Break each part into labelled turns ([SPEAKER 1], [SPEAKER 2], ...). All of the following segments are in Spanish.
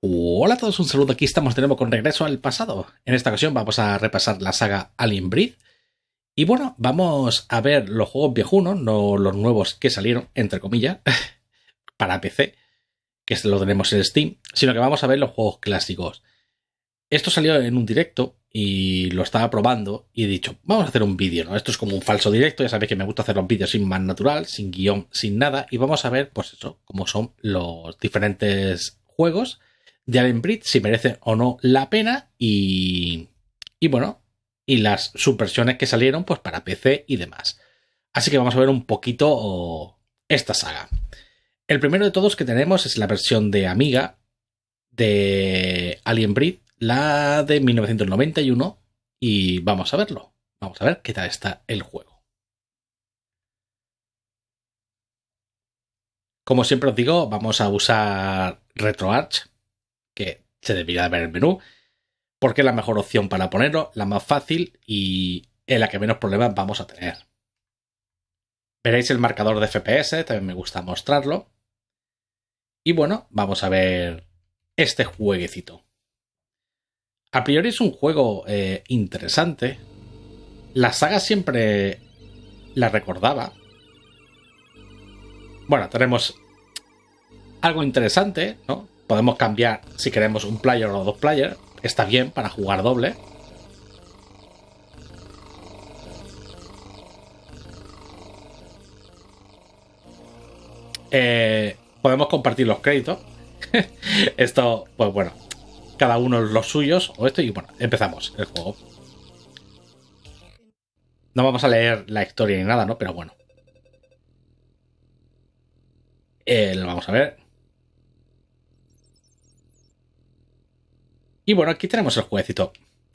[SPEAKER 1] Hola a todos, un saludo. Aquí estamos tenemos con Regreso al Pasado. En esta ocasión vamos a repasar la saga Alien Breed. Y bueno, vamos a ver los juegos viejunos, no los nuevos que salieron, entre comillas, para PC, que lo tenemos en Steam, sino que vamos a ver los juegos clásicos. Esto salió en un directo y lo estaba probando y he dicho, vamos a hacer un vídeo, ¿no? Esto es como un falso directo, ya sabéis que me gusta hacer los vídeos sin más natural, sin guión, sin nada, y vamos a ver, pues eso, cómo son los diferentes juegos de Alien Breed, si merece o no la pena y, y bueno, y las subversiones que salieron pues para PC y demás. Así que vamos a ver un poquito esta saga. El primero de todos que tenemos es la versión de Amiga de Alien Breed, la de 1991 y vamos a verlo. Vamos a ver qué tal está el juego. Como siempre os digo, vamos a usar RetroArch que se debería ver el menú, porque es la mejor opción para ponerlo, la más fácil y en la que menos problemas vamos a tener. Veréis el marcador de FPS, también me gusta mostrarlo. Y bueno, vamos a ver este jueguecito. A priori es un juego eh, interesante. La saga siempre la recordaba. Bueno, tenemos algo interesante, ¿no? Podemos cambiar si queremos un player o dos players. Está bien para jugar doble. Eh, podemos compartir los créditos. esto, pues bueno, cada uno los suyos o esto y bueno, empezamos el juego. No vamos a leer la historia ni nada, ¿no? Pero bueno. Eh, lo vamos a ver. Y bueno, aquí tenemos el jueguecito.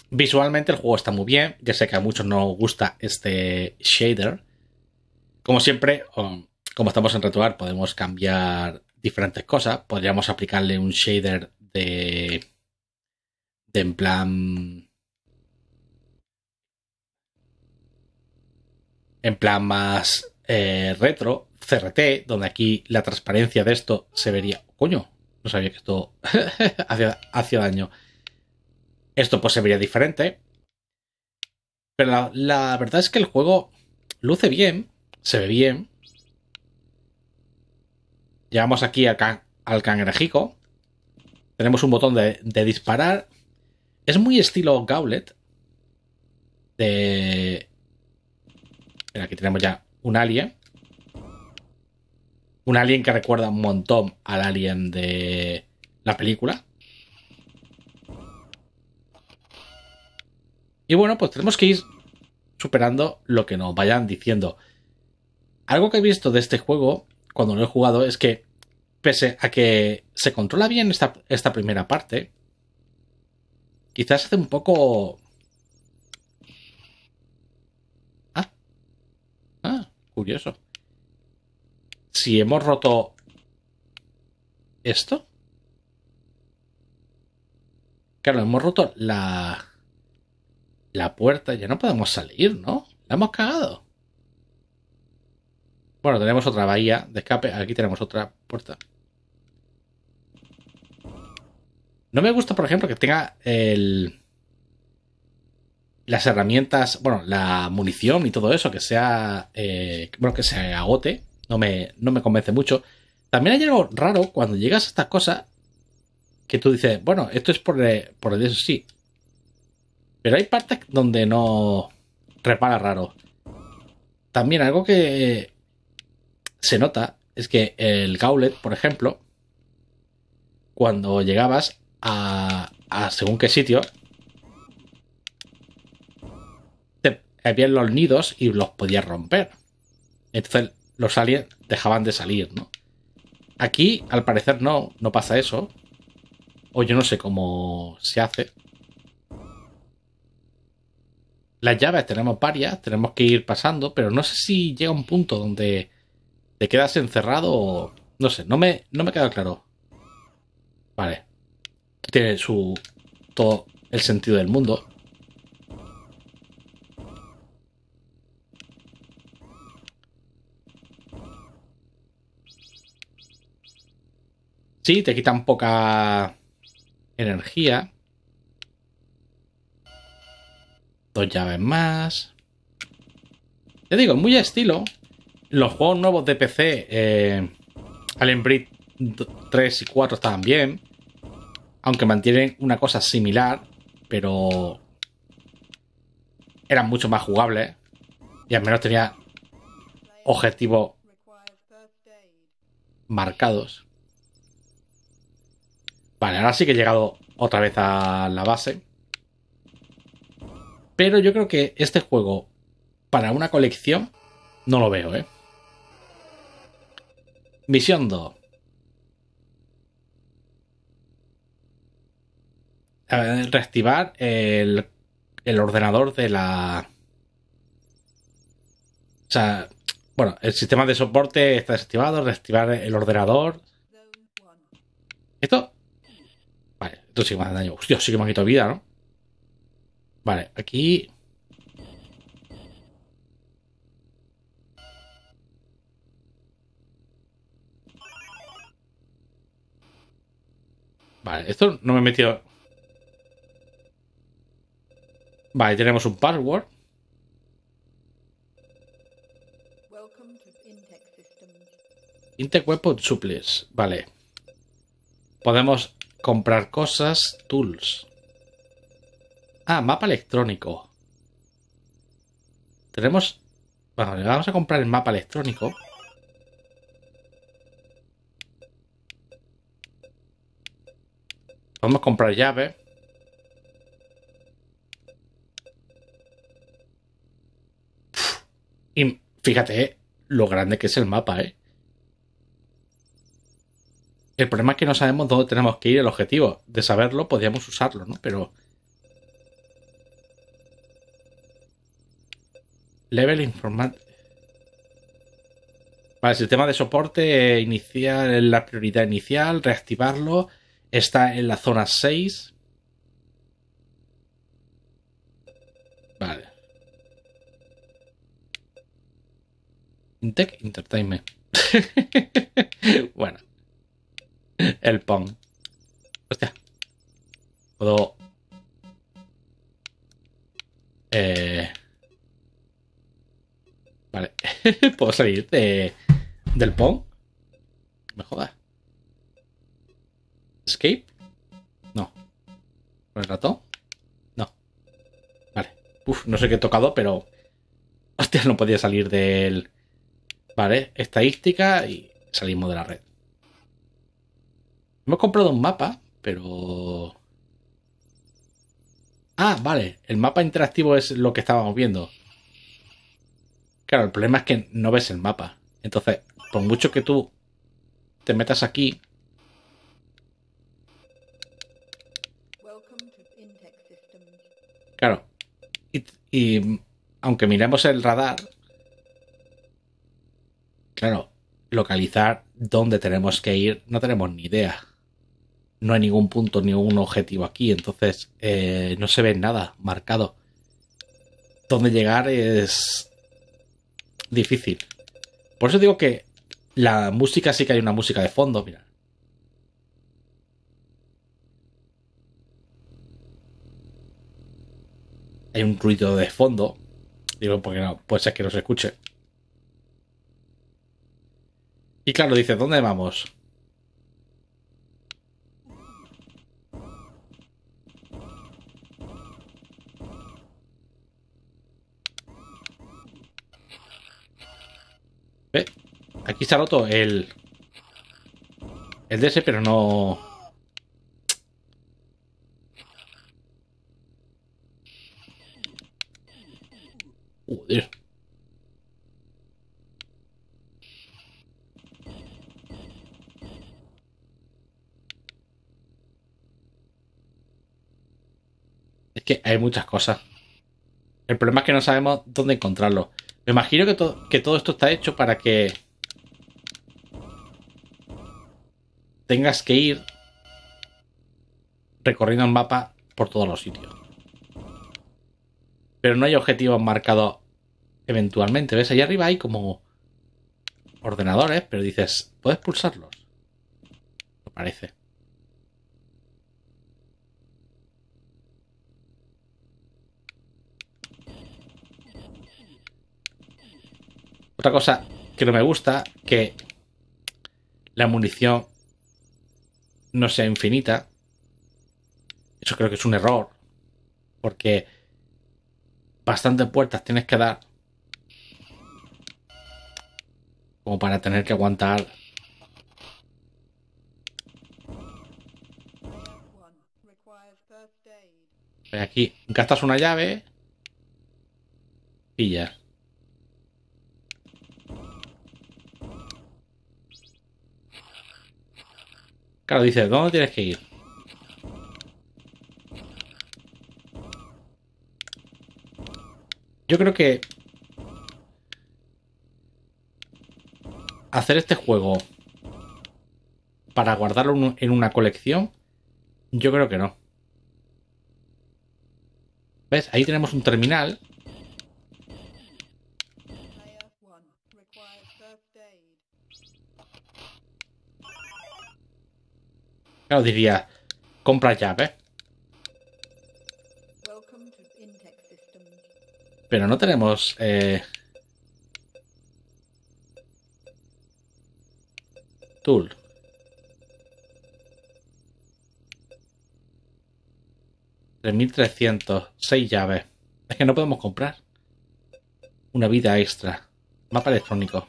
[SPEAKER 1] Visualmente el juego está muy bien. Ya sé que a muchos no gusta este shader. Como siempre, como estamos en Retroar, podemos cambiar diferentes cosas. Podríamos aplicarle un shader de... de en plan... en plan más eh, retro, CRT, donde aquí la transparencia de esto se vería. Coño, no sabía que esto hacía, daño. Esto pues se vería diferente. Pero la, verdad es que el juego luce bien, se ve bien. llegamos aquí al, cangrejico. Tenemos un botón de, disparar. Es muy estilo Gauntlet. De. aquí tenemos ya un alien. Un alien que recuerda un montón al alien de la película. Y bueno, pues tenemos que ir superando lo que nos vayan diciendo. Algo que he visto de este juego, cuando lo he jugado, es que pese a que se controla bien esta, esta primera parte, quizás hace un poco... Ah, ah, curioso. Si hemos roto esto. Claro, hemos roto la la puerta, ya no podemos salir, ¿no? La hemos cagado. Bueno, tenemos otra bahía de escape. Aquí tenemos otra puerta. No me gusta, por ejemplo, que tenga el... Las herramientas, bueno, la munición y todo eso, que sea. Eh, bueno, que se agote. No me, no me convence mucho. También hay algo raro cuando llegas a estas cosas que tú dices, bueno, esto es por, eh, por el eso sí. Pero hay partes donde no repara raro. También algo que se nota es que el Gaulet, por ejemplo, cuando llegabas a, a según qué sitio, te habían los nidos y los podías romper. Entonces los aliens dejaban de salir, ¿no? Aquí, al parecer, no, no pasa eso. O yo no sé cómo se hace las llaves tenemos varias, tenemos que ir pasando, pero no sé si llega un punto donde te quedas encerrado o... No sé, no me, no me queda claro. Vale. Tiene su... todo el sentido del mundo. Sí, te quitan poca energía. dos llaves más. Te digo, muy estilo. Los juegos nuevos de PC, eh, Alien Breed 3 y 4 estaban bien. Aunque mantienen una cosa similar, pero eran mucho más jugables. Y al menos tenía objetivos marcados. Vale, ahora sí que he llegado otra vez a la base. Pero yo creo que este juego, para una colección, no lo veo, ¿eh? Misión 2. Reactivar el, ordenador de la... O sea, bueno, el sistema de soporte está desactivado, reactivar el ordenador. ¿Esto? Vale, esto sí que me daño. Hostia, sí que me ha quitado vida, ¿no? Vale, aquí... Vale, esto no me he metido... Vale, tenemos un password. Intec Weapon Supplies. Vale. Podemos comprar cosas, tools. Ah, mapa electrónico. Tenemos... Bueno, vamos a comprar el mapa electrónico. Vamos a comprar llave. y fíjate eh, lo grande que es el mapa, ¿eh? El problema es que no sabemos dónde tenemos que ir el objetivo. De saberlo, podríamos usarlo, ¿no? Pero Level para Vale, sistema de soporte, eh, iniciar la prioridad inicial, reactivarlo. Está en la zona 6. Vale. Intec Entertainment. bueno. El Pong. Hostia. Puedo. Eh. Vale. ¿Puedo salir de, del Pong? Me jodas. ¿Escape? No. ¿Con el ratón? No. Vale. Uf, no sé qué he tocado, pero. Hostia, no podía salir del. Vale, estadística y salimos de la red. Hemos comprado un mapa, pero. Ah, vale. El mapa interactivo es lo que estábamos viendo. Claro, el problema es que no ves el mapa. Entonces, por mucho que tú te metas aquí... Claro. Y, aunque miremos el radar... Claro, localizar dónde tenemos que ir no tenemos ni idea no hay ningún punto ni un objetivo aquí, entonces eh, no se ve nada marcado. Dónde llegar es difícil. Por eso digo que la música sí que hay una música de fondo, mira. Hay un ruido de fondo. Digo, porque no, puede ser que no se escuche. Y claro, dice, ¿dónde vamos? ¿Eh? Aquí está ha roto el... El ese pero no... Es que hay muchas cosas. El problema es que no sabemos dónde encontrarlo. Me imagino que, todo esto está hecho para que tengas que ir recorriendo el mapa por todos los sitios. Pero no hay objetivos marcados eventualmente. ¿Ves? Ahí arriba hay como ordenadores, pero dices, ¿puedes pulsarlos? me parece. Otra cosa que no me gusta, que la munición no sea infinita. Eso creo que es un error. Porque bastantes puertas tienes que dar. Como para tener que aguantar aquí gastas una llave, y ya. Claro, dice, ¿dónde tienes que ir? Yo creo que hacer este juego para guardarlo en una colección, yo creo que no. ¿Ves? Ahí tenemos un terminal diría, compra llave. Pero no tenemos... Eh, tool. 3306 llaves. Es que no podemos comprar. Una vida extra. Mapa electrónico.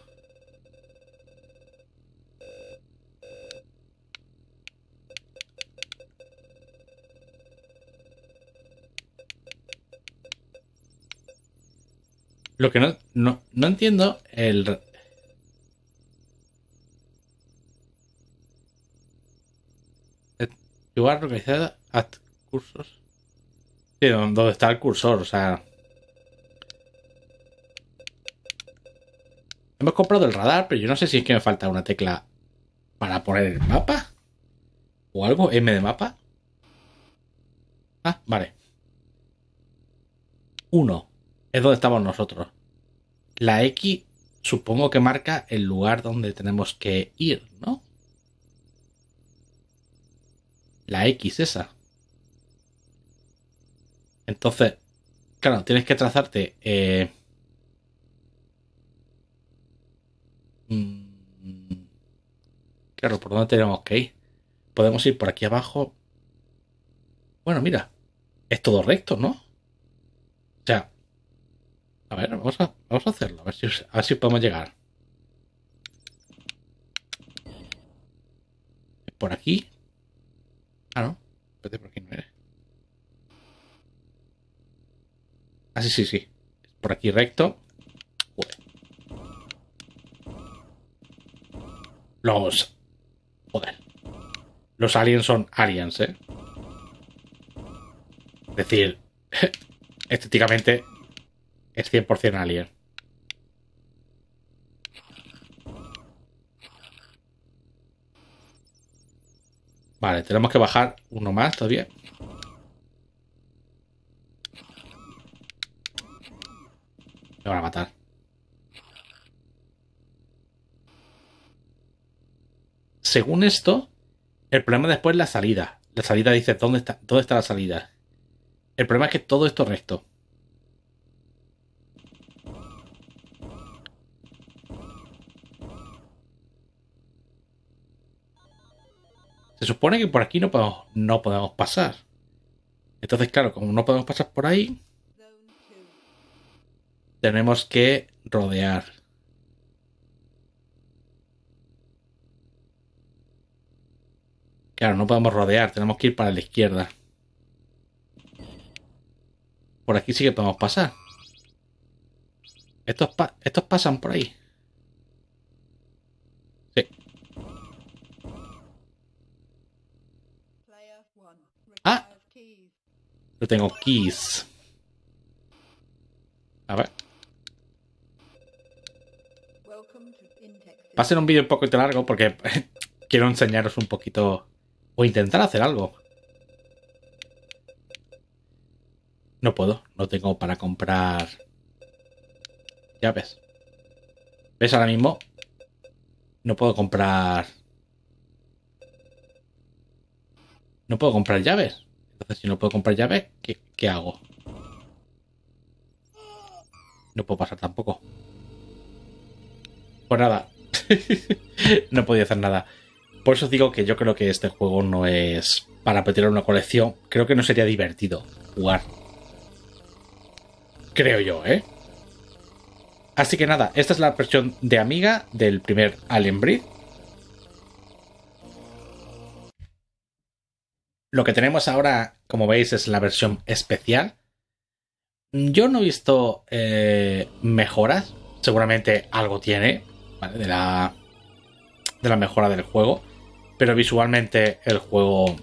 [SPEAKER 1] Lo que no, no, no entiendo, el, eh, Lugar localizado a cursos. Sí, dónde está el cursor, o sea. Hemos comprado el radar, pero yo no sé si es que me falta una tecla para poner el mapa. O algo, M de mapa. Ah, vale. Uno es donde estamos nosotros. La X supongo que marca el lugar donde tenemos que ir, ¿no? La X esa. Entonces, claro, tienes que trazarte... Eh, mm, claro, ¿por dónde tenemos que ir? Podemos ir por aquí abajo. Bueno, mira, es todo recto, ¿no? O sea, a ver, vamos a, vamos a hacerlo, a ver si, a podemos llegar. ¿Por aquí? Ah, no. Espérate, por aquí no Ah, sí, sí, sí. Por aquí recto. Los... Joder. Los aliens son aliens, ¿eh? Es decir, estéticamente es 100% alien. Vale, tenemos que bajar uno más todavía. Me van a matar. Según esto, el problema después es la salida. La salida dice, ¿dónde está, está la salida? El problema es que todo esto recto. Se supone que por aquí no podemos, no podemos pasar. Entonces, claro, como no podemos pasar por ahí, tenemos que rodear. Claro, no podemos rodear, tenemos que ir para la izquierda. Por aquí sí que podemos pasar. Estos, estos pasan por ahí. Sí. tengo keys. A ver. Va a ser un vídeo un poquito largo porque quiero enseñaros un poquito o intentar hacer algo. No puedo, no tengo para comprar llaves. ¿Ves ahora mismo? No puedo comprar... No puedo comprar llaves si no puedo comprar llave, ¿qué, hago? No puedo pasar tampoco. Pues nada. no podía hacer nada. Por eso digo que yo creo que este juego no es para pedirle una colección. Creo que no sería divertido jugar. Creo yo, ¿eh? Así que nada, esta es la versión de Amiga del primer Alien Breed. Lo que tenemos ahora, como veis, es la versión especial. Yo no he visto eh, mejoras. Seguramente algo tiene de, la, de la mejora del juego. Pero visualmente el juego...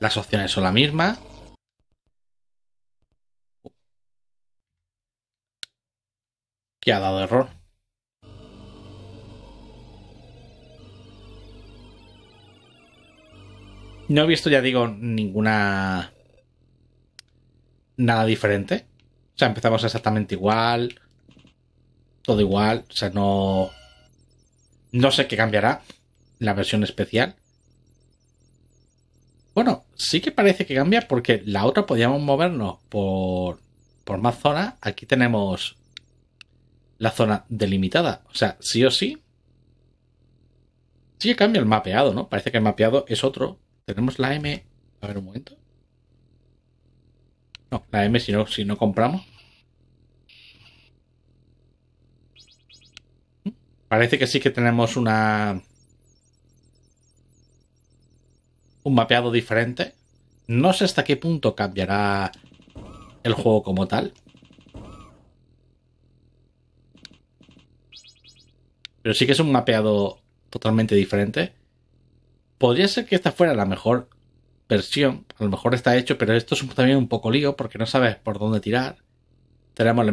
[SPEAKER 1] Las opciones son la misma. Que ha dado error. No he visto, ya digo, ninguna. Nada diferente. O sea, empezamos exactamente igual. Todo igual. O sea, no. No sé qué cambiará la versión especial. Bueno, sí que parece que cambia porque la otra podíamos movernos por, por más zona. Aquí tenemos la zona delimitada. O sea, sí o sí. Sí que cambia el mapeado, ¿no? Parece que el mapeado es otro tenemos la M. A ver un momento. No, la M si no, si no compramos. Parece que sí que tenemos una. Un mapeado diferente. No sé hasta qué punto cambiará el juego como tal. Pero sí que es un mapeado totalmente diferente podría ser que esta fuera la mejor versión. A lo mejor está hecho, pero esto es también un poco lío porque no sabes por dónde tirar. Tenemos lo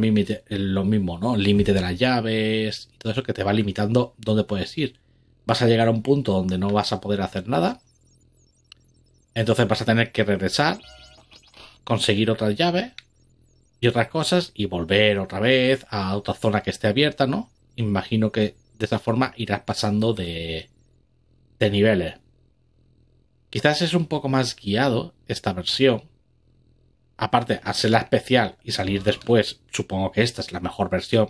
[SPEAKER 1] mismo, ¿no? El límite de las llaves y todo eso que te va limitando dónde puedes ir. Vas a llegar a un punto donde no vas a poder hacer nada. Entonces vas a tener que regresar, conseguir otras llaves y otras cosas y volver otra vez a otra zona que esté abierta, ¿no? Imagino que de esa forma irás pasando de niveles. Quizás es un poco más guiado esta versión. Aparte, hacerla la especial y salir después, supongo que esta es la mejor versión.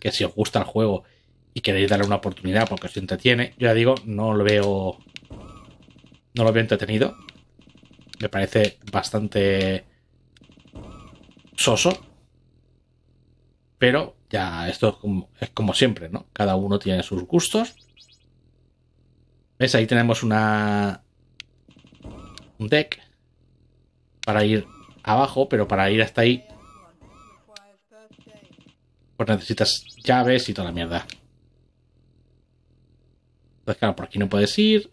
[SPEAKER 1] Que si os gusta el juego y queréis darle una oportunidad porque os entretiene, yo ya digo, no lo veo. No lo veo entretenido. Me parece bastante. soso. Pero ya, esto es como, es como siempre, ¿no? Cada uno tiene sus gustos. ¿Ves? Ahí tenemos una, deck para ir abajo, pero para ir hasta ahí pues necesitas llaves y toda la mierda. Entonces, claro, por aquí no puedes ir.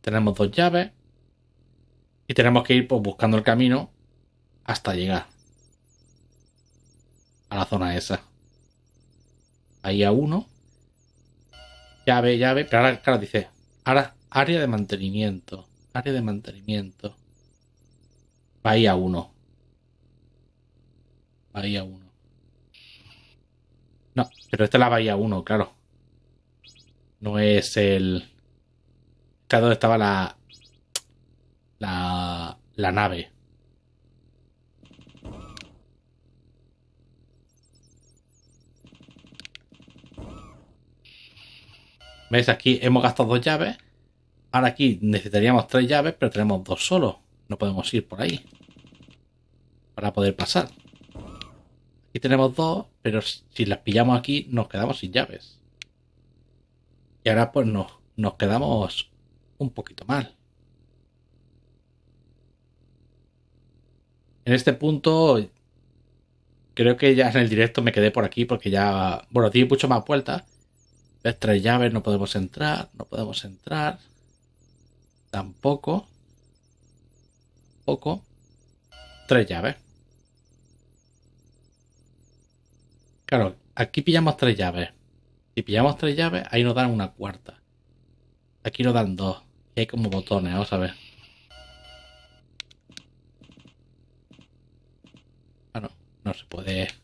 [SPEAKER 1] Tenemos dos llaves. Y tenemos que ir pues, buscando el camino hasta llegar a la zona esa. Ahí a uno. Llave, llave. Pero ahora, claro, dice, área de mantenimiento área de mantenimiento. Bahía 1. Bahía 1. No, pero esta es la Bahía 1, claro. No es el... Acá donde estaba la... La... La nave. ¿Ves? Aquí hemos gastado dos llaves. Ahora aquí necesitaríamos tres llaves, pero tenemos dos solo. No podemos ir por ahí. Para poder pasar. Aquí tenemos dos, pero si las pillamos aquí nos quedamos sin llaves. Y ahora pues nos, nos quedamos un poquito mal. En este punto creo que ya en el directo me quedé por aquí porque ya, bueno, tiene mucho más vueltas. tres llaves, no podemos entrar, no podemos entrar tampoco. Poco. Tres llaves. Claro, aquí pillamos tres llaves. Si pillamos tres llaves, ahí nos dan una cuarta. Aquí nos dan dos. Y hay como botones, vamos a ver. Ah, no, no se puede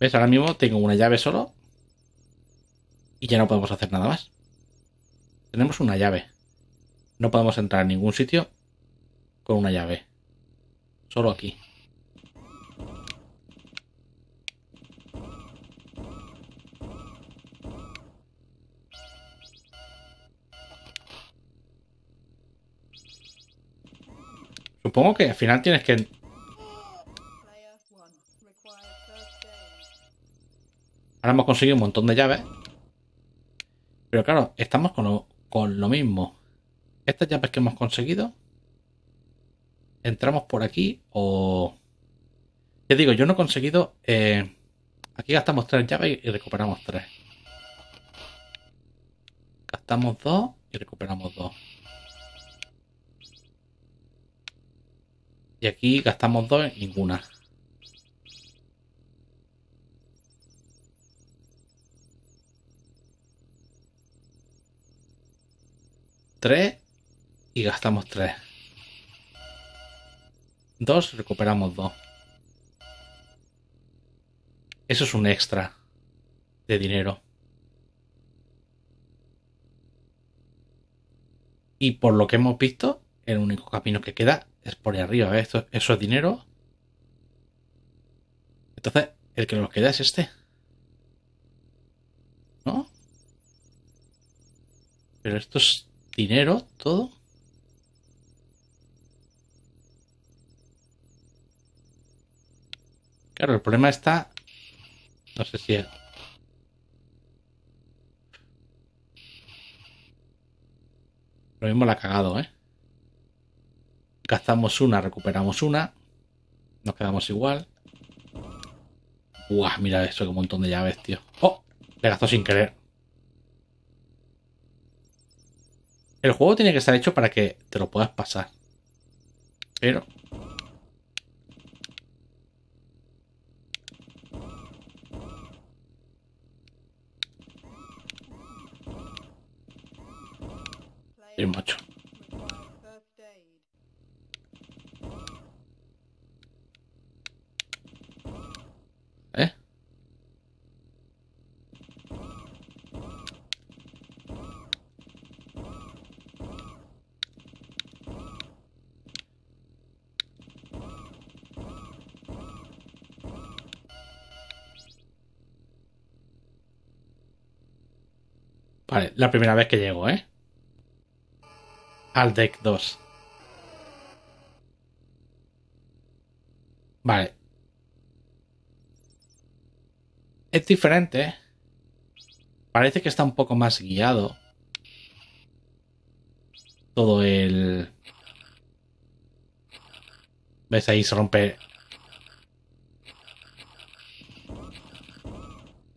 [SPEAKER 1] ¿Ves? Ahora mismo tengo una llave solo y ya no podemos hacer nada más. Tenemos una llave. No podemos entrar a ningún sitio con una llave. Solo aquí. Supongo que al final tienes que hemos conseguido un montón de llaves. Pero claro, estamos con lo, mismo. Estas llaves que hemos conseguido. Entramos por aquí o... te digo, yo no he conseguido... Eh, aquí gastamos tres llaves y recuperamos tres. Gastamos dos y recuperamos dos. Y aquí gastamos dos ninguna. 3 y gastamos 3. 2, recuperamos 2. Eso es un extra de dinero. Y por lo que hemos visto, el único camino que queda es por arriba. Esto, eso es dinero. Entonces, el que nos queda es este. ¿No? Pero esto es dinero, todo. Claro, el problema está... No sé si... es... Lo mismo la ha cagado, ¿eh? Gastamos una, recuperamos una. Nos quedamos igual. ¡Uah! mira eso, que montón de llaves, tío. ¡Oh! Le gastó sin querer. el juego tiene que estar hecho para que te lo puedas pasar. Pero la primera vez que llego, ¿eh? Al deck 2. Vale. Es diferente. ¿eh? Parece que está un poco más guiado. Todo el... ¿Ves ahí? Se rompe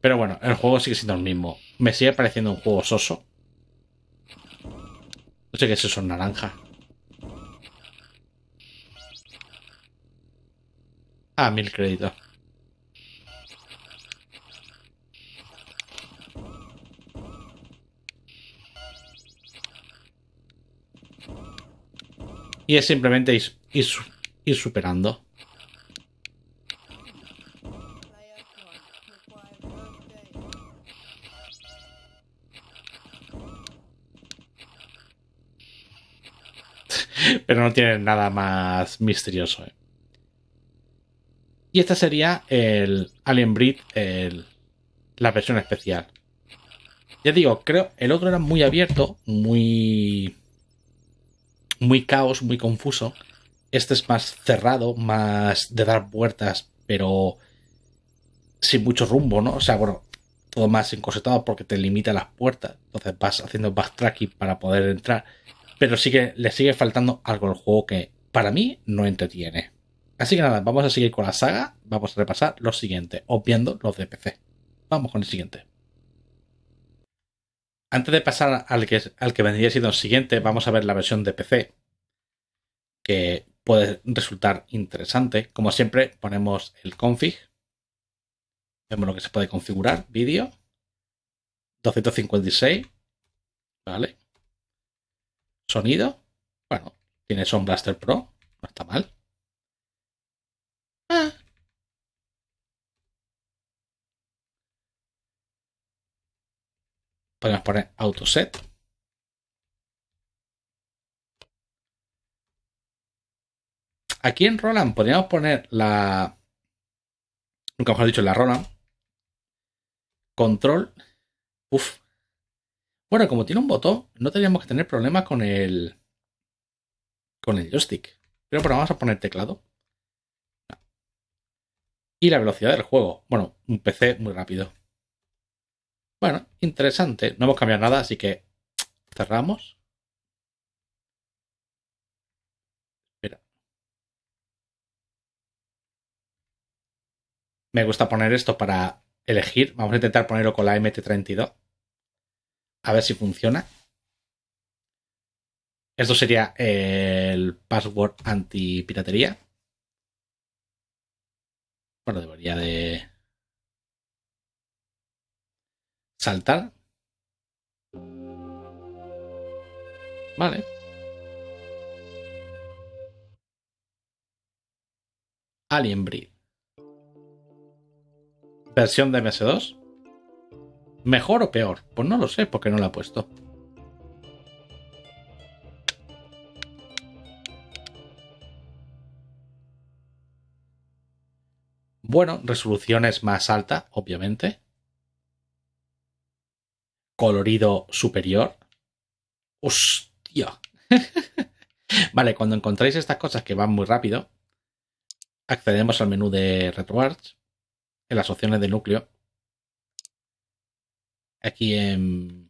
[SPEAKER 1] Pero bueno, el juego sigue siendo el mismo. Me sigue pareciendo un juego soso. No sé qué es eso, naranja. Ah, mil créditos. Y es simplemente ir superando. no tiene nada más misterioso. ¿eh? Y este sería el Alien Breed, la versión especial. Ya digo, creo, el otro era muy abierto, muy... Muy caos, muy confuso. Este es más cerrado, más de dar puertas, pero sin mucho rumbo, ¿no? O sea, bueno, todo más encosetado porque te limita las puertas. Entonces vas haciendo backtracking para poder entrar pero sí que le sigue faltando algo al juego que para mí no entretiene. Así que nada, vamos a seguir con la saga, vamos a repasar lo siguiente, obviando los de PC. Vamos con el siguiente. Antes de pasar al que, al que vendría siendo el siguiente, vamos a ver la versión de PC, que puede resultar interesante. Como siempre, ponemos el config, vemos lo que se puede configurar, vídeo, 256, ¿vale? Sonido. Bueno, tiene Sound Blaster Pro. No está mal. Ah. Podemos poner autoset. Aquí en Roland podríamos poner la. Nunca mejor dicho, la Roland. Control. Uf, bueno, como tiene un botón, no tendríamos que tener problemas con el. con el joystick. Pero bueno, vamos a poner teclado. Y la velocidad del juego. Bueno, un PC muy rápido. Bueno, interesante. No hemos cambiado nada, así que cerramos. Me gusta poner esto para elegir. Vamos a intentar ponerlo con la MT32 a ver si funciona. Esto sería eh, el password antipiratería. Bueno, debería de saltar. Vale. Alien Breed. Versión de MS2. ¿Mejor o peor? Pues no lo sé porque no la he puesto. Bueno, resolución es más alta, obviamente. Colorido superior. ¡Hostia! vale, cuando encontráis estas cosas que van muy rápido, accedemos al menú de RetroArch en las opciones de núcleo Aquí en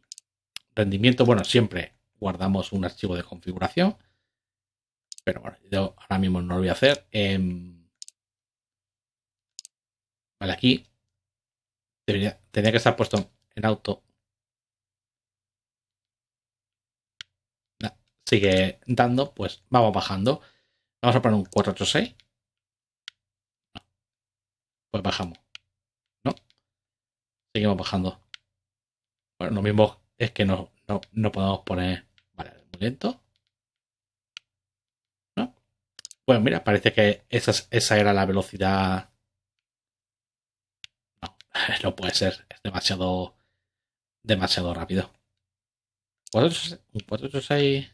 [SPEAKER 1] rendimiento, bueno, siempre guardamos un archivo de configuración. Pero bueno, yo ahora mismo no lo voy a hacer. Em, vale, aquí tendría que estar puesto en auto. sigue dando, pues vamos bajando. Vamos a poner un 486. Pues bajamos. ¿No? Seguimos bajando. Bueno, lo mismo es que no, no, no poner. Vale, muy lento. Bueno, mira, parece que esa, esa era la velocidad. No, no puede ser. Es demasiado. demasiado rápido. 486.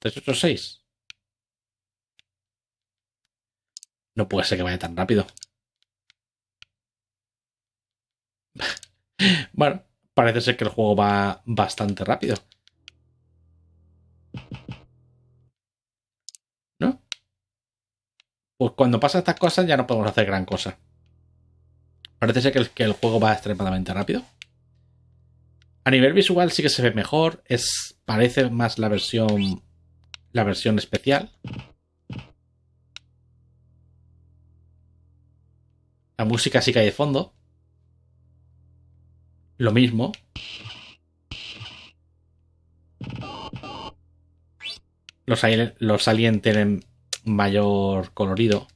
[SPEAKER 1] 386. No puede ser que vaya tan rápido bueno, parece ser que el juego va bastante rápido. ¿No? Pues cuando pasan estas cosas ya no podemos hacer gran cosa. Parece ser que el, que el juego va extremadamente rápido. A nivel visual sí que se ve mejor. Es, parece más la versión. La versión especial. La música sí que hay de fondo lo mismo. Los, los aliens tienen mayor colorido.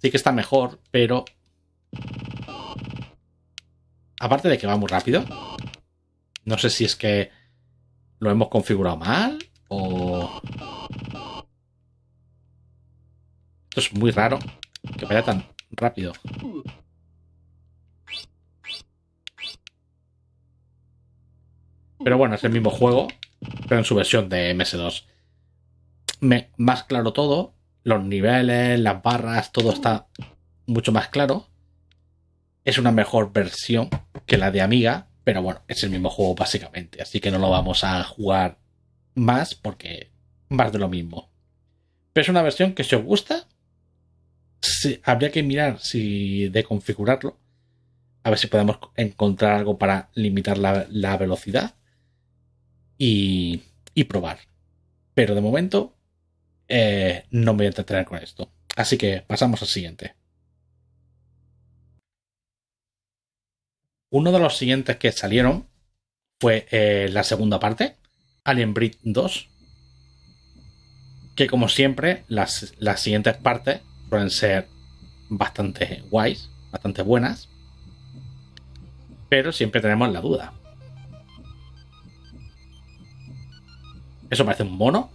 [SPEAKER 1] Sí que está mejor, pero... Aparte de que va muy rápido. No sé si es que lo hemos configurado mal o... Esto es muy raro. Que vaya tan Rápido. Pero bueno, es el mismo juego, pero en su versión de MS2. Me, más claro todo, los niveles, las barras, todo está mucho más claro. Es una mejor versión que la de Amiga, pero bueno, es el mismo juego básicamente, así que no lo vamos a jugar más porque más de lo mismo. Pero es una versión que si os gusta, habría que mirar si de configurarlo, a ver si podemos encontrar algo para limitar la, velocidad y, probar. Pero de momento eh, no me voy a entretener con esto. Así que pasamos al siguiente. Uno de los siguientes que salieron fue eh, la segunda parte, Alien Breed 2. Que como siempre, las, las siguientes partes Pueden ser bastante guays, bastante buenas, pero siempre tenemos la duda. ¿Eso parece un mono?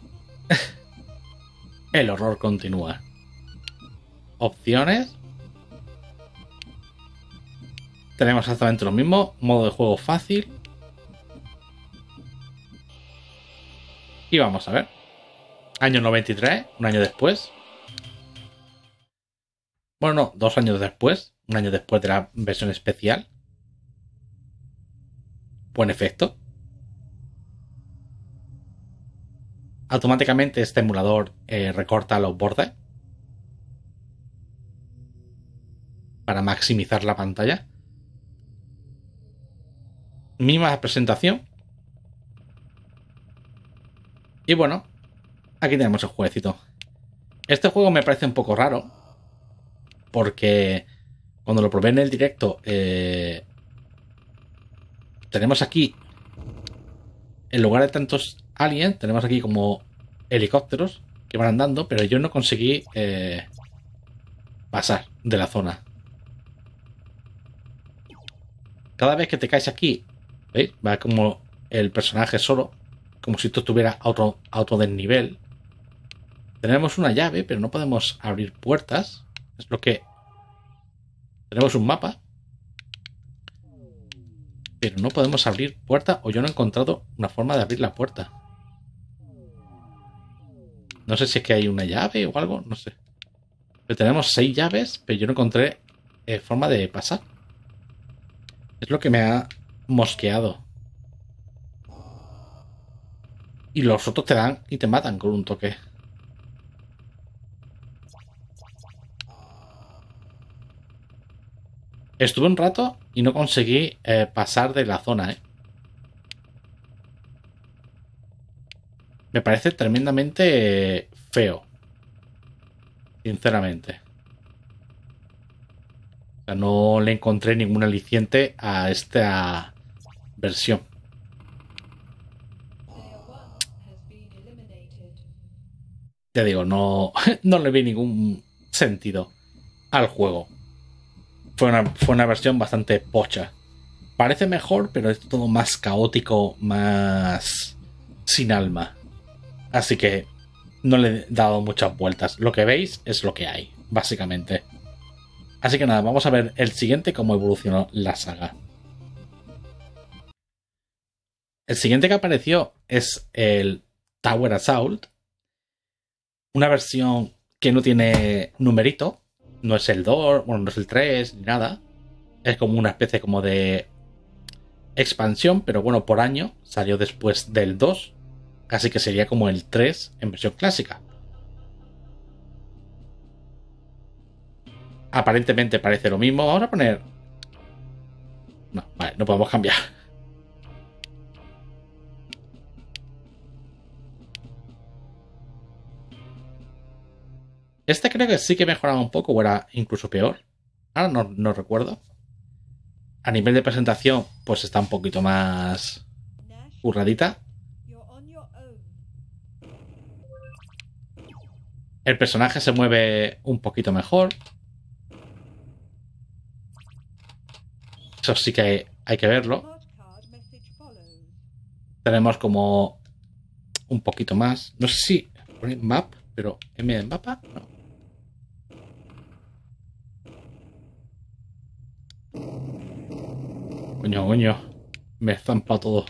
[SPEAKER 1] El horror continúa. Opciones. Tenemos exactamente lo mismo. Modo de juego fácil. Y vamos a ver. Año 93, un año después. Bueno, no, dos años después, un año después de la versión especial. Buen efecto. Automáticamente este emulador eh, recorta los bordes para maximizar la pantalla. Mínima presentación. Y bueno, aquí tenemos el jueguecito. Este juego me parece un poco raro, porque cuando lo probé en el directo, eh, tenemos aquí, en lugar de tantos aliens, tenemos aquí como helicópteros que van andando, pero yo no conseguí eh, pasar de la zona. Cada vez que te caes aquí, ¿veis? Va como el personaje solo, como si tú estuvieras a otro, a otro desnivel. Tenemos una llave, pero no podemos abrir puertas. Es lo que... Tenemos un mapa. Pero no podemos abrir puerta o yo no he encontrado una forma de abrir la puerta. No sé si es que hay una llave o algo, no sé. Pero tenemos seis llaves, pero yo no encontré eh, forma de pasar. Es lo que me ha mosqueado. Y los otros te dan y te matan con un toque. Estuve un rato y no conseguí eh, pasar de la zona, ¿eh? Me parece tremendamente feo. Sinceramente. O no le encontré ningún aliciente a esta versión. Te digo, no, no le vi ningún sentido al juego fue una, versión bastante pocha. Parece mejor, pero es todo más caótico, más sin alma. Así que no le he dado muchas vueltas. Lo que veis es lo que hay, básicamente. Así que nada, vamos a ver el siguiente cómo evolucionó la saga. El siguiente que apareció es el Tower Assault. Una versión que no tiene numerito, no es el 2, bueno, no es el 3, ni nada. Es como una especie como de expansión, pero bueno, por año. Salió después del 2. Casi que sería como el 3 en versión clásica. Aparentemente parece lo mismo. Vamos a poner... No, vale, no podemos cambiar. Este creo que sí que mejoraba un poco o era incluso peor. Ahora no, recuerdo. A nivel de presentación, pues está un poquito más curradita. El personaje se mueve un poquito mejor. Eso sí que hay, que verlo. Tenemos como un poquito más. No sé si map, pero M mapa, no. Coño, coño. Me estampa todo.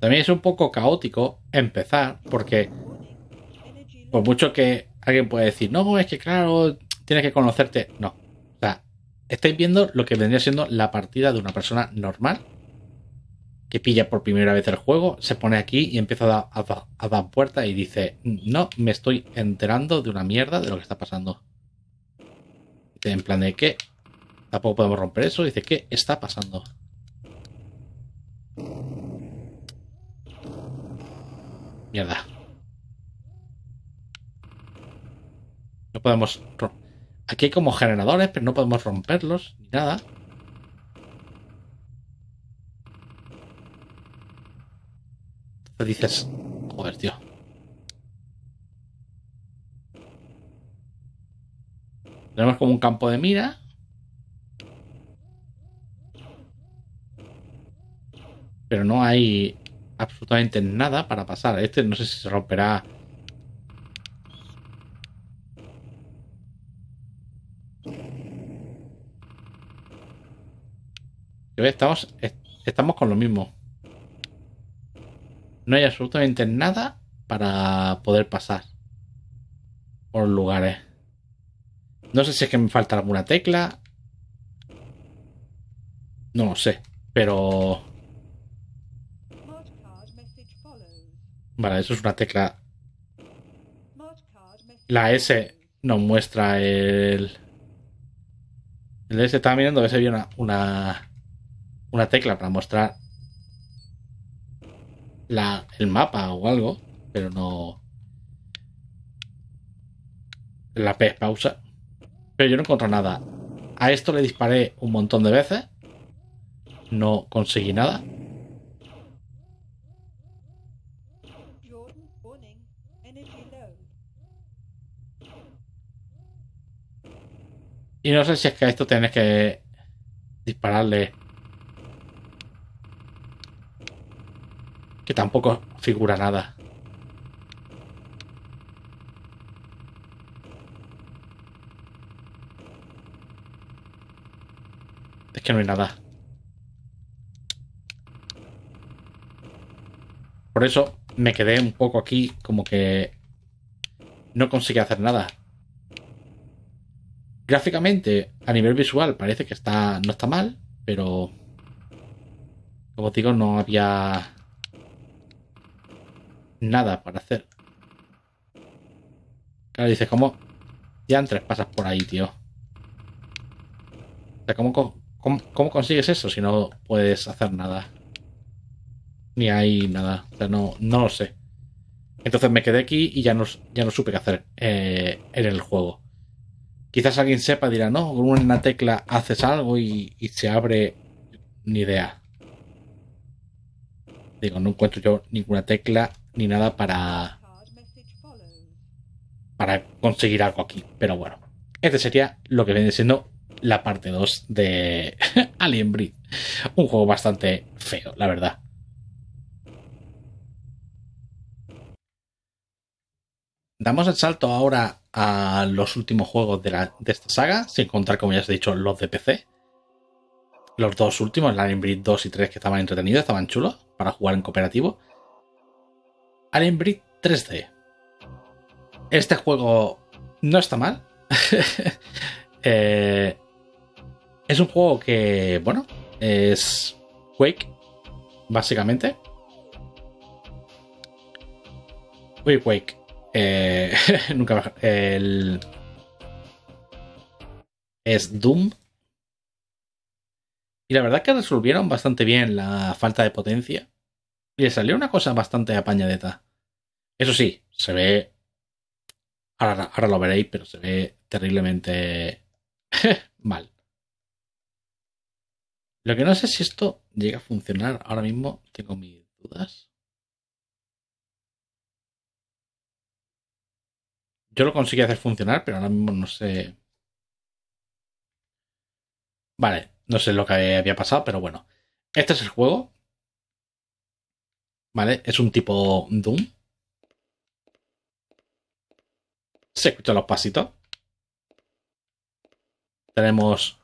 [SPEAKER 1] También es un poco caótico empezar porque por mucho que alguien puede decir, no, es que claro, tienes que conocerte. No. O sea, estáis viendo lo que vendría siendo la partida de una persona normal que pilla por primera vez el juego, se pone aquí y empieza a, dar puerta y dice, no, me estoy enterando de una mierda de lo que está pasando. En plan de que tampoco podemos romper eso, dice, ¿qué está pasando? Mierda. No podemos... Aquí hay como generadores, pero no podemos romperlos ni nada. dices, joder, tío. Tenemos como un campo de mira. Pero no hay absolutamente nada para pasar. Este no sé si se romperá. Estamos, estamos con lo mismo no hay absolutamente nada para poder pasar por lugares. No sé si es que me falta alguna tecla. No lo sé, pero... Vale, eso es una tecla. La S nos muestra el... El S estaba mirando que se había una, una, una tecla para mostrar la, el mapa o algo, pero no. La pez pausa. Pero yo no encuentro nada. A esto le disparé un montón de veces. No conseguí nada. Y no sé si es que a esto tienes que dispararle que tampoco figura nada. Es que no hay nada. Por eso me quedé un poco aquí como que no conseguí hacer nada. Gráficamente, a nivel visual, parece que está no está mal, pero como digo, no había nada para hacer. Claro, dices, ¿cómo? Ya tres pasas por ahí, tío. O sea, ¿cómo, consigues eso si no puedes hacer nada? Ni hay nada. O sea, no, no lo sé. Entonces me quedé aquí y ya no, ya no supe qué hacer eh, en el juego. Quizás alguien sepa, dirá, no, con una tecla haces algo y se abre. Ni idea. Digo, no encuentro yo ninguna tecla ni nada para, para conseguir algo aquí. Pero bueno, este sería lo que viene siendo la parte 2 de Alien Breed. Un juego bastante feo, la verdad. Damos el salto ahora a los últimos juegos de, esta saga, sin contar, como ya os he dicho, los de PC. Los dos últimos, Alien Breed 2 y 3, que estaban entretenidos, estaban chulos para jugar en cooperativo. Alien 3D. Este juego no está mal. Eh, es un juego que, bueno, es Quake, básicamente. Quake. Eh, nunca el es Doom. Y la verdad que resolvieron bastante bien la falta de potencia y le salió una cosa bastante apañadeta. Eso sí, se ve. Ahora, ahora lo veréis, pero se ve terriblemente mal. Lo que no sé si esto llega a funcionar. Ahora mismo tengo mis dudas. Yo lo conseguí hacer funcionar, pero ahora mismo no sé. Vale, no sé lo que había pasado, pero bueno. Este es el juego. ¿Vale? Es un tipo Doom. Se escuchan los pasitos. Tenemos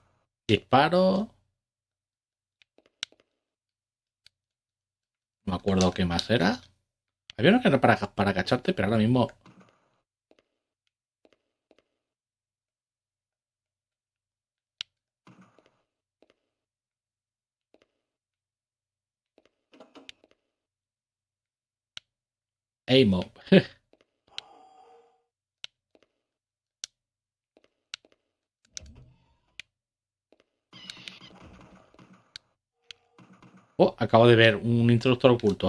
[SPEAKER 1] disparo. No me acuerdo qué más era. Había uno que era para, para cacharte, pero ahora mismo Oh, acabo de ver un introductor oculto.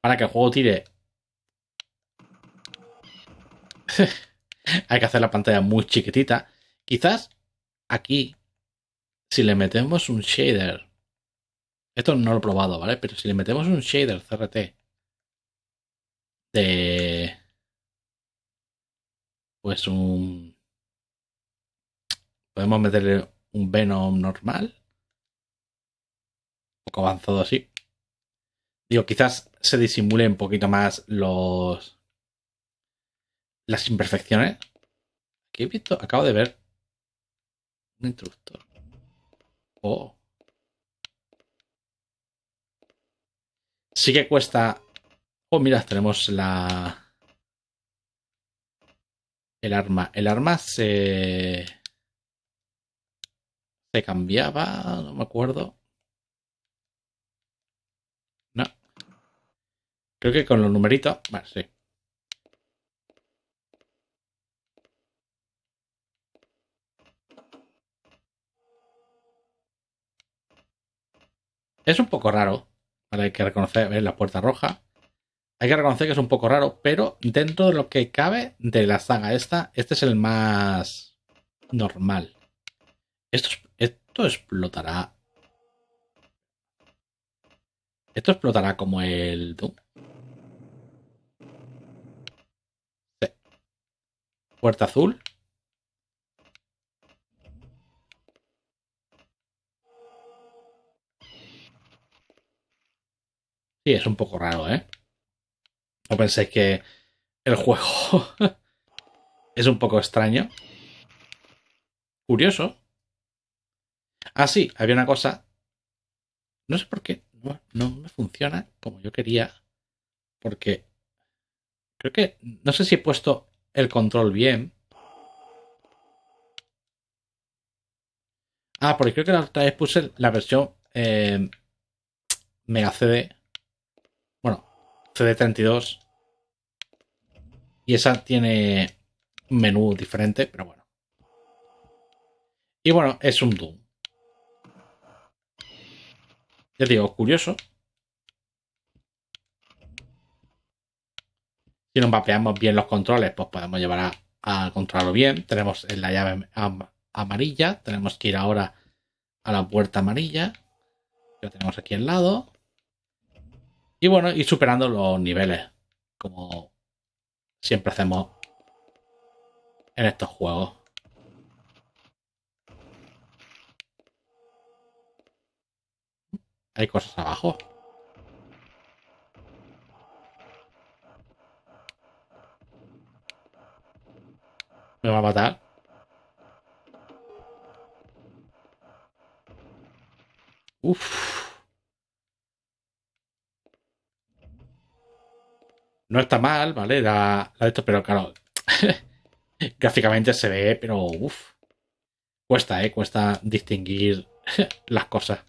[SPEAKER 1] Para que el juego tire. Hay que hacer la pantalla muy chiquitita. Quizás aquí, si le metemos un shader esto no lo he probado, ¿vale? Pero si le metemos un shader CRT de... Pues un... Podemos meterle un Venom normal. Un poco avanzado así. Digo, quizás se disimule un poquito más los... Las imperfecciones. Aquí he visto, acabo de ver un instructor. Oh. Sí que cuesta. Oh, mirad, tenemos la. El arma. El arma se. Se cambiaba, no me acuerdo. No. Creo que con los numeritos. Vale, sí. Es un poco raro hay que reconocer, ver la puerta roja. Hay que reconocer que es un poco raro, pero dentro de lo que cabe de la saga esta, este es el más normal. Esto, explotará. Esto explotará como el Doom. Puerta azul. es un poco raro, ¿eh? No penséis que el juego es un poco extraño. Curioso. Ah, sí, había una cosa. No sé por qué. No, me funciona como yo quería. Porque creo que. No sé si he puesto el control bien. Ah, porque creo que la otra vez puse la versión eh, Mega CD de 32 Y esa tiene un menú diferente, pero bueno. Y bueno, es un Doom. Ya digo, curioso. Si nos mapeamos bien los controles, pues podemos llevar a, controlarlo bien. Tenemos la llave amarilla. Tenemos que ir ahora a la puerta amarilla. Que tenemos aquí al lado. Y bueno, y superando los niveles, como siempre hacemos en estos juegos. Hay cosas abajo. Me va a matar. Uf. No está mal, ¿vale? la de esto, pero claro, gráficamente se ve, pero uff. Cuesta, ¿eh? Cuesta distinguir las cosas.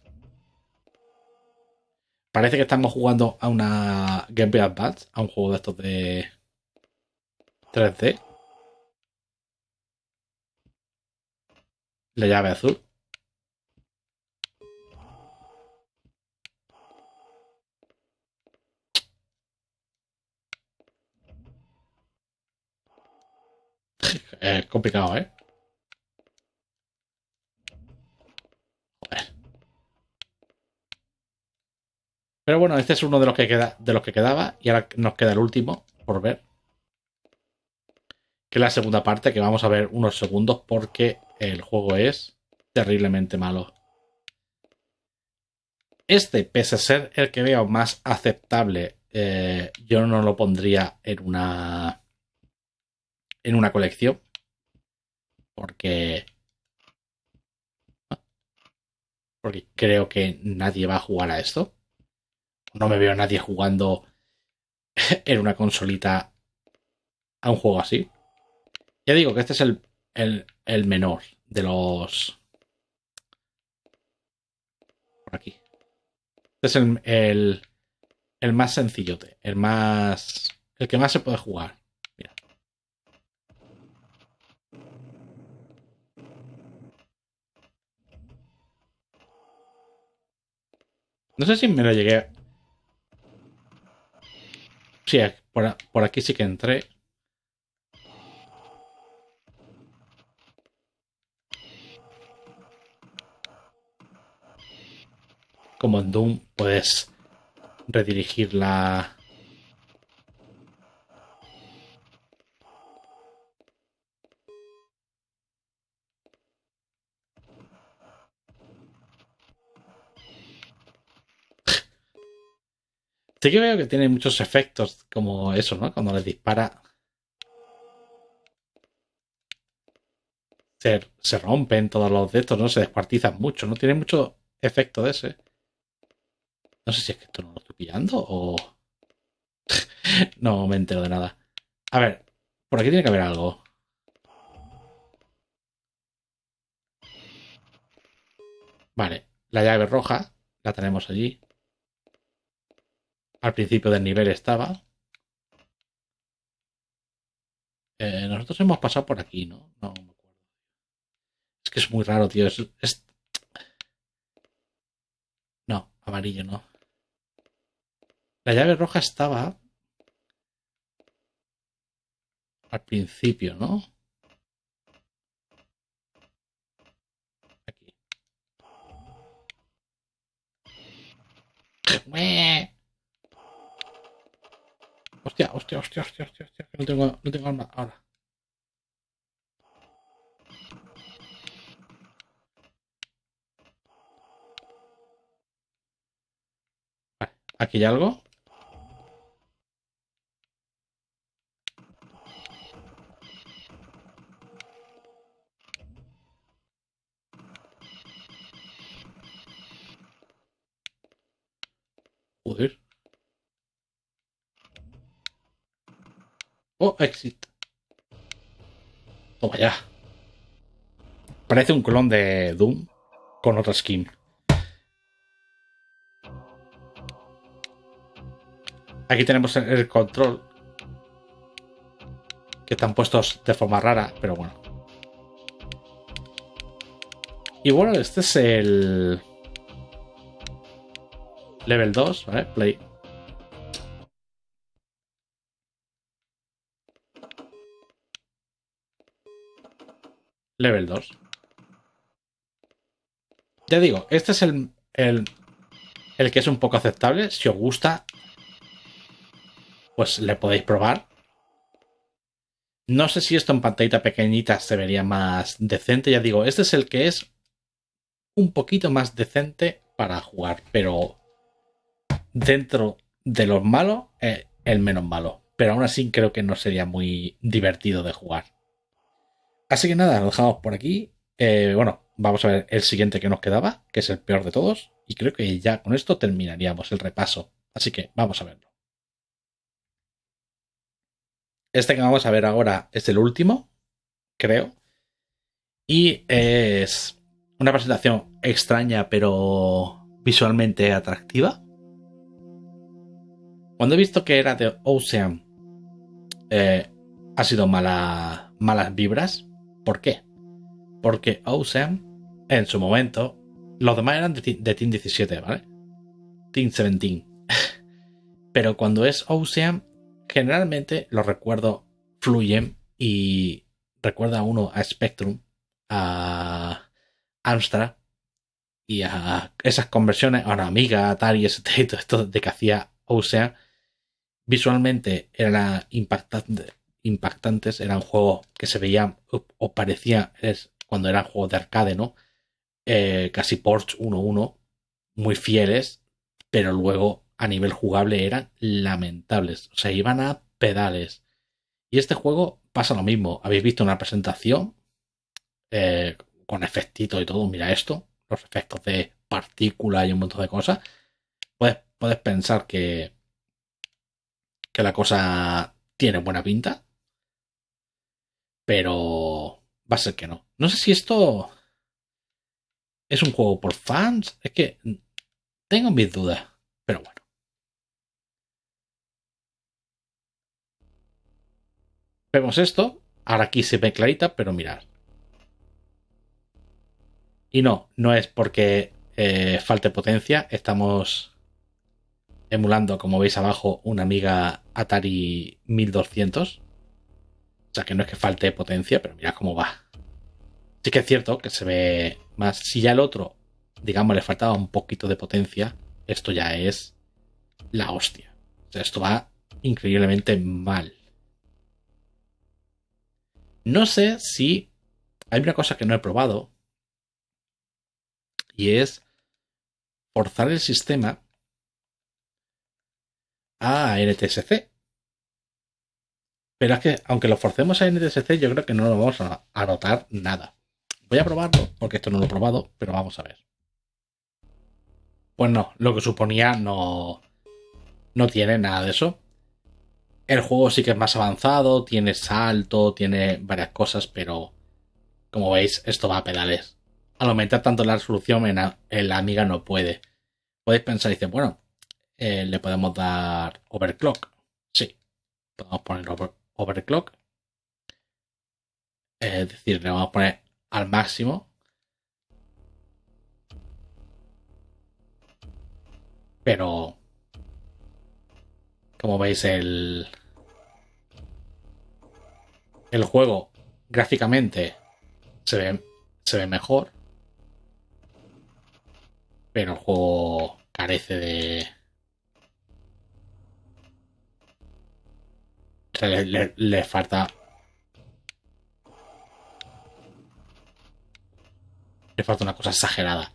[SPEAKER 1] Parece que estamos jugando a una Gameplay Advance, a un juego de estos de 3D. La llave azul. es eh, complicado, ¿eh? Pero bueno, este es uno de los que queda, de los que quedaba. Y ahora nos queda el último por ver. Que es la segunda parte, que vamos a ver unos segundos porque el juego es terriblemente malo. Este, pese a ser el que veo más aceptable, eh, yo no lo pondría en una en una colección porque porque creo que nadie va a jugar a esto. No me veo a nadie jugando en una consolita a un juego así. Ya digo que este es el, el, menor de los... Por aquí. Este es el, más sencillote, el más... El que más se puede jugar. No sé si me la llegué. Sí, por, por aquí sí que entré. Como en Doom puedes redirigir la, Sí que veo que tiene muchos efectos como eso, ¿no? Cuando les dispara. Se, rompen todos los de estos, ¿no? Se descuartizan mucho, ¿no? Tiene mucho efecto de ese. No sé si es que esto no lo estoy pillando o... no me entero de nada. A ver, por aquí tiene que haber algo. Vale, la llave roja la tenemos allí. Al principio del nivel estaba. Eh, nosotros hemos pasado por aquí, ¿no? No me acuerdo. Es que es muy raro, tío. Es, No, amarillo no. La llave roja estaba al principio, ¿no? Aquí. Hostia, hostia, hostia, hostia, hostia, hostia. No tengo, no tengo arma ahora. ¿aquí hay algo? Oh, exit. Toma ya. Parece un clon de Doom con otra skin. Aquí tenemos el control. Que están puestos de forma rara, pero bueno. Y bueno, este es el... Level 2, ¿vale? Play. Level 2. Ya digo, este es el, el, el que es un poco aceptable. Si os gusta, pues le podéis probar. No sé si esto en pantallita pequeñita se vería más decente. Ya digo, este es el que es un poquito más decente para jugar, pero dentro de los malos, eh, el menos malo. Pero aún así creo que no sería muy divertido de jugar. Así que nada, lo dejamos por aquí. Eh, bueno, vamos a ver el siguiente que nos quedaba, que es el peor de todos. Y creo que ya con esto terminaríamos el repaso. Así que vamos a verlo. Este que vamos a ver ahora es el último, creo. Y es una presentación extraña pero visualmente atractiva. Cuando he visto que era de Ocean, eh, ha sido mala, malas vibras, ¿Por qué? Porque Ocean, en su momento, los demás eran de, Team 17, ¿vale? Team 17. Pero cuando es Ocean, generalmente los recuerdos fluyen y recuerda uno a Spectrum, a Amstrad y a esas conversiones, a ahora Amiga, Atari, y todo esto de que hacía Ocean. Visualmente era impactante, impactantes, eran juegos que se veían o, parecían, parecía es cuando eran juegos de arcade, ¿no? Eh, casi Porsche 1-1, muy fieles, pero luego a nivel jugable eran lamentables, o sea, iban a pedales. Y este juego pasa lo mismo, habéis visto una presentación eh, con efectitos y todo, mira esto, los efectos de partículas y un montón de cosas, puedes, puedes pensar que, que la cosa tiene buena pinta, pero va a ser que no. No sé si esto es un juego por fans. Es que tengo mis dudas, pero bueno. Vemos esto. Ahora aquí se ve clarita, pero mirad. Y no, no es porque eh, falte potencia. Estamos emulando, como veis abajo, una amiga Atari 1200. O sea, que no es que falte potencia, pero mira cómo va. Sí que es cierto que se ve más. Si ya el otro, digamos, le faltaba un poquito de potencia, esto ya es la hostia. O sea, esto va increíblemente mal. No sé si hay una cosa que no he probado y es forzar el sistema a RTSC. Pero es que, aunque lo forcemos a NTSC, yo creo que no lo vamos a, notar nada. Voy a probarlo, porque esto no lo he probado, pero vamos a ver. Pues no, lo que suponía no, no tiene nada de eso. El juego sí que es más avanzado, tiene salto, tiene varias cosas, pero como veis, esto va a pedales. Al aumentar tanto la resolución, en la, amiga no puede. Podéis pensar y decir, bueno, eh, le podemos dar overclock. Sí, podemos poner overclock overclock. Es decir, le vamos a poner al máximo. Pero, como veis, el, el juego gráficamente se ve, se ve mejor. Pero el juego carece de, le, falta le falta una cosa exagerada.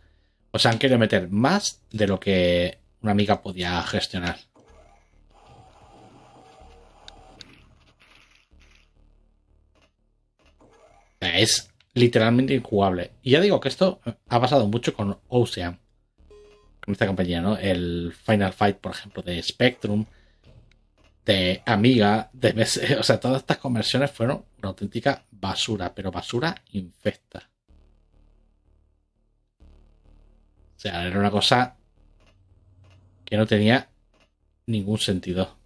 [SPEAKER 1] O sea, han querido meter más de lo que una amiga podía gestionar. Es literalmente injugable. Y ya digo que esto ha pasado mucho con Ocean. Con esta compañía, ¿no? El Final Fight, por ejemplo, de Spectrum de Amiga, de BC, o sea, todas estas conversiones fueron una auténtica basura, pero basura infecta. O sea, era una cosa que no tenía ningún sentido.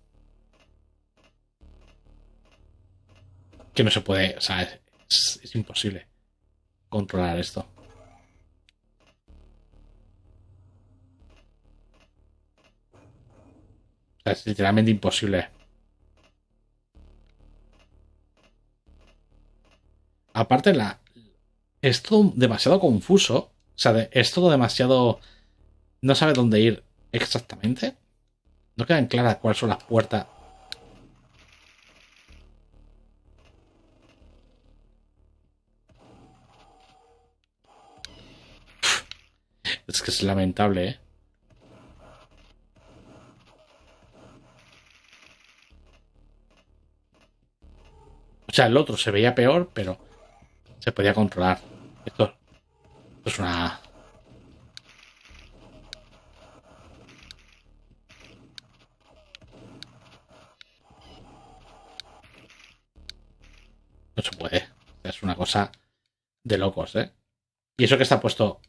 [SPEAKER 1] Que no se puede, o sea, es imposible controlar esto. es literalmente imposible. Aparte, la, es todo demasiado confuso. O sea, es todo demasiado... No sabe dónde ir exactamente. No quedan claras cuáles son las puertas Es que es lamentable, ¿eh? O sea, el otro se veía peor, pero se podía controlar. Esto, es una... No se puede. Es una cosa de locos, ¿eh? Y eso que está puesto...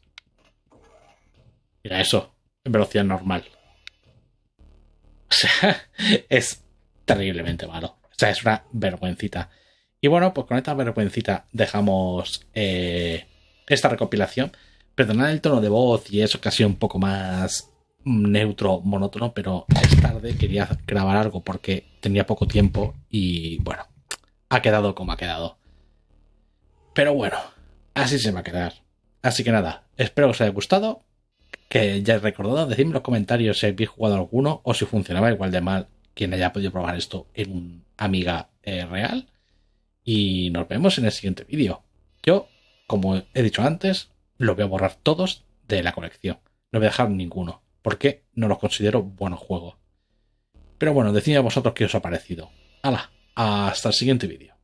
[SPEAKER 1] Mira eso, en velocidad normal. O sea, es terriblemente malo. O sea, es una vergüencita. Y bueno, pues con esta vergüencita dejamos eh, esta recopilación. Perdonad el tono de voz y eso casi un poco más neutro, monótono, pero es tarde, quería grabar algo porque tenía poco tiempo y bueno, ha quedado como ha quedado. Pero bueno, así se va a quedar. Así que nada, espero que os haya gustado. Que ya he recordado, decidme en los comentarios si habéis jugado alguno o si funcionaba igual de mal quien haya podido probar esto en un Amiga eh, real y nos vemos en el siguiente vídeo. Yo, como he dicho antes, lo voy a borrar todos de la colección. No voy a dejar ninguno, porque no los considero buenos juegos. Pero bueno, decidme a vosotros qué os ha parecido. ¡Hala! Hasta el siguiente vídeo.